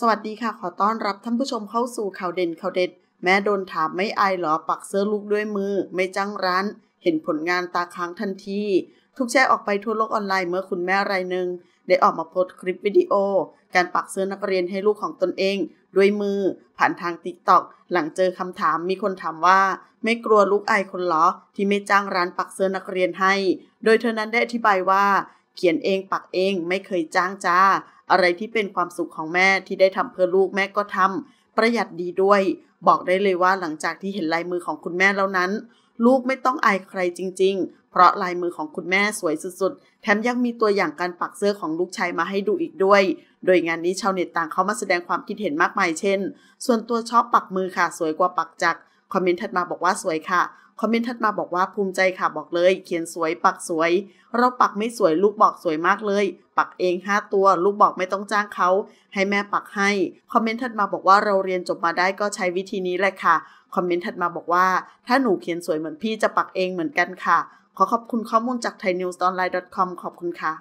สวัสดีค่ะ ขอต้อนรับท่านผู้ชมเข้าสู่ข่าวเด่นข่าวเด็ดแม้โดนถามไม่อายหรอปักเสื้อลูกด้วยมือ ไม่จ้างร้าน เห็นผลงานตาค้างทันทีถูกแชร์ออกไปทั่วโลกออนไลน์เมื่อคุณแม่รายหนึ่งได้ออกมาโพสต์คลิปวิดีโอ การปักเสื้อนักเรียนให้ลูกของตนเองด้วยมือผ่านทางติ๊กต็อกหลังเจอคำถามมีคนถามว่า ไม่กลัวลูกอายคนหรอ ที่ไม่จ้างร้านปักเสื้อนักเรียนให้ โดยเธอนั้นได้อธิบายว่าเขียนเองปักเองไม่เคยจ้างจ้า อะไรที่เป็นความสุขของแม่ที่ได้ทำเพื่อลูกแม่ก็ทำประหยัดดีด้วย บอกได้เลยว่าหลังจากที่เห็นลายมือของคุณแม่แล้วนั้น ลูกไม่ต้องอายใครจริง ๆ เพราะลายมือของคุณแม่สวยสุดๆแถมยังมีตัวอย่างการปักเสื้อของลูกชายมาให้ดูอีกด้วย โดยงานนี้ชาวเน็ตต่างเข้ามาแสดงความคิดเห็นมากมาย เช่น ส่วนตัวชอบปักมือค่ะสวยกว่าปักจักรคอมเมนต์ถัดมาบอกว่าสวยค่ะ คอมเมนต์ถัดมาบอกว่าภูมิใจค่ะ บอกเลย เขียนสวยปักสวย เราปักไม่สวยลูกบอกสวยมากเลย ปักเองห้าตัว ลูกบอกไม่ต้องจ้างเขา ให้แม่ปักให้ คอมเมนต์ถัดมาบอกว่าเราเรียนจบมาได้ก็ใช้วิธีนี้แหละค่ะ คอมเมนต์ถัดมาบอกว่า ถ้าหนูเขียนสวยเหมือนพี่จะปักเองเหมือนกันค่ะ ขอขอบคุณข้อมูลจาก thainews online com ขอบคุณค่ะ